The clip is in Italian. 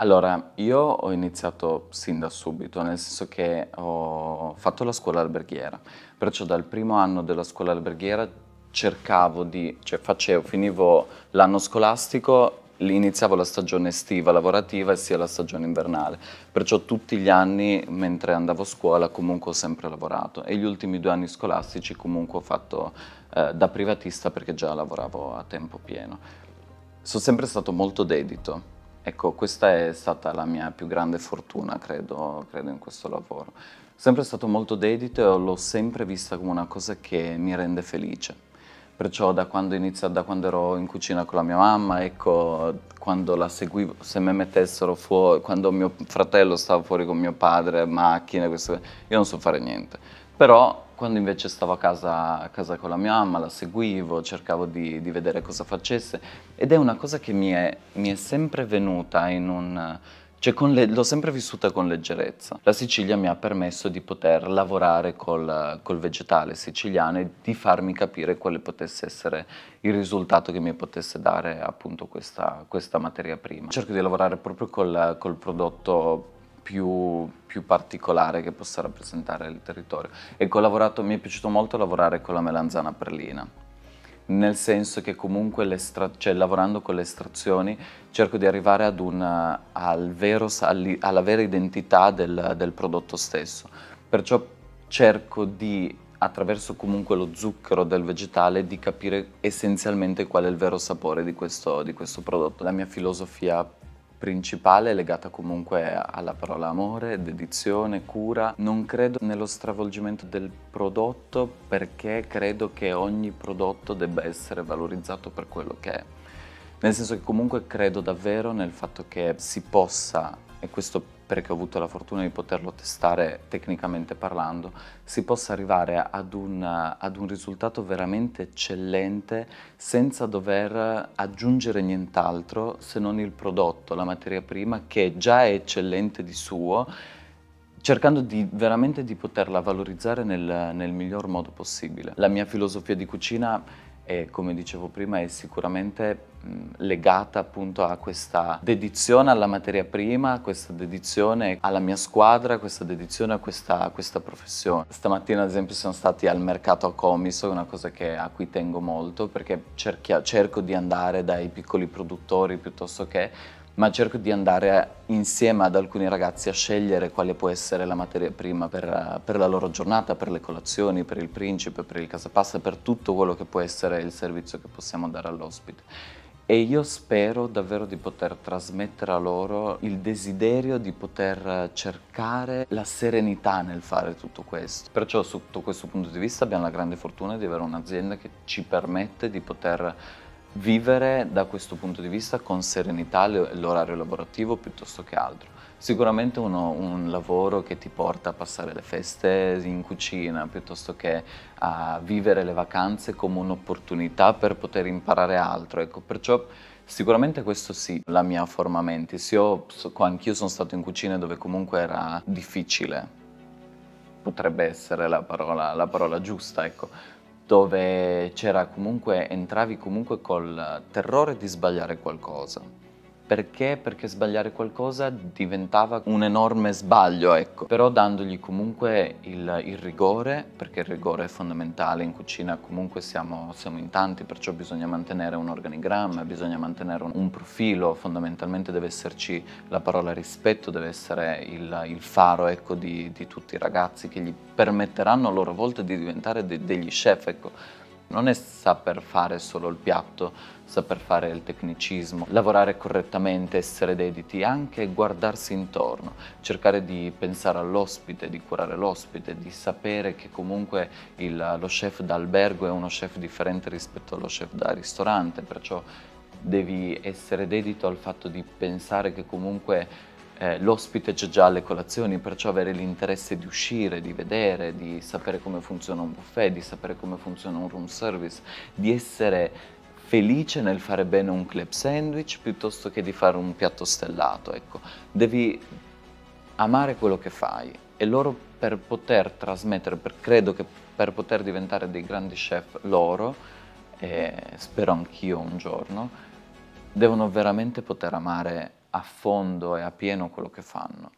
Allora, io ho iniziato sin da subito, nel senso che ho fatto la scuola alberghiera, perciò dal primo anno della scuola alberghiera cercavo di, cioè facevo, finivo l'anno scolastico, iniziavo la stagione estiva lavorativa e sia la stagione invernale, perciò tutti gli anni mentre andavo a scuola comunque ho sempre lavorato e gli ultimi due anni scolastici comunque ho fatto eh, da privatista perché già lavoravo a tempo pieno. Sono sempre stato molto dedito, Ecco, questa è stata la mia più grande fortuna, credo, credo in questo lavoro. Sempre stato molto dedito e l'ho sempre vista come una cosa che mi rende felice. Perciò da quando, inizio, da quando ero in cucina con la mia mamma, ecco, quando la seguivo, se me mettessero fuori, quando mio fratello stava fuori con mio padre, macchine, questo, io non so fare niente. Però quando invece stavo a casa, a casa con la mia mamma, la seguivo, cercavo di, di, vedere cosa facesse ed è una cosa che mi è, mi è sempre venuta in un... Cioè l'ho sempre vissuta con leggerezza. La Sicilia mi ha permesso di poter lavorare col, col, vegetale siciliano e di farmi capire quale potesse essere il risultato che mi potesse dare appunto questa, questa materia prima. Cerco di lavorare proprio col, col prodotto più, più, particolare che possa rappresentare il territorio. Ecco, mi è piaciuto molto lavorare con la melanzana perlina, nel senso che comunque cioè, lavorando con le estrazioni cerco di arrivare ad una, al vero, alla vera identità del, del prodotto stesso. Perciò cerco di attraverso comunque lo zucchero del vegetale di capire essenzialmente qual è il vero sapore di questo, di questo prodotto. La mia filosofia principale legata comunque alla parola amore, dedizione, cura. Non credo nello stravolgimento del prodotto perché credo che ogni prodotto debba essere valorizzato per quello che è. Nel senso che comunque credo davvero nel fatto che si possa, e questo perché ho avuto la fortuna di poterlo testare tecnicamente parlando, si possa arrivare ad un, ad un risultato veramente eccellente senza dover aggiungere nient'altro se non il prodotto, la materia prima che già è eccellente di suo cercando di, veramente di poterla valorizzare nel, nel miglior modo possibile. La mia filosofia di cucina e come dicevo prima è sicuramente legata appunto a questa dedizione alla materia prima, a questa dedizione alla mia squadra, a questa dedizione a questa, a questa professione. Stamattina ad esempio siamo stati al mercato a Comiso, una cosa che, a cui tengo molto perché cerchia, cerco di andare dai piccoli produttori piuttosto che ma cerco di andare insieme ad alcuni ragazzi a scegliere quale può essere la materia prima per, per la loro giornata, per le colazioni, per il principe, per il casapasta, per tutto quello che può essere il servizio che possiamo dare all'ospite. E io spero davvero di poter trasmettere a loro il desiderio di poter cercare la serenità nel fare tutto questo. Perciò sotto questo punto di vista abbiamo la grande fortuna di avere un'azienda che ci permette di poter vivere da questo punto di vista con serenità l'orario lavorativo piuttosto che altro. Sicuramente uno, un lavoro che ti porta a passare le feste in cucina piuttosto che a vivere le vacanze come un'opportunità per poter imparare altro. Ecco, perciò Sicuramente questo sì, la mia forma mentis. Io, anch'io sono stato in cucine dove comunque era difficile. Potrebbe essere la parola, la parola giusta, ecco dove c'era comunque, entravi comunque col terrore di sbagliare qualcosa. Perché? Perché sbagliare qualcosa diventava un enorme sbaglio, ecco. Però dandogli comunque il, il rigore, perché il rigore è fondamentale in cucina, comunque siamo, siamo in tanti, perciò bisogna mantenere un organigramma, bisogna mantenere un, un, profilo, fondamentalmente deve esserci la parola rispetto, deve essere il, il faro, ecco, di, di, tutti i ragazzi che gli permetteranno a loro volta di diventare de, degli chef, ecco non è saper fare solo il piatto, saper fare il tecnicismo, lavorare correttamente, essere dediti, anche guardarsi intorno, cercare di pensare all'ospite, di curare l'ospite, di sapere che comunque il, lo chef d'albergo è uno chef differente rispetto allo chef da ristorante, perciò devi essere dedito al fatto di pensare che comunque eh, l'ospite c'è già alle colazioni, perciò avere l'interesse di uscire, di vedere, di sapere come funziona un buffet, di sapere come funziona un room service, di essere felice nel fare bene un club sandwich piuttosto che di fare un piatto stellato, ecco. Devi amare quello che fai e loro per poter trasmettere, per, credo che per poter diventare dei grandi chef loro, e spero anch'io un giorno, devono veramente poter amare a fondo e a pieno quello che fanno.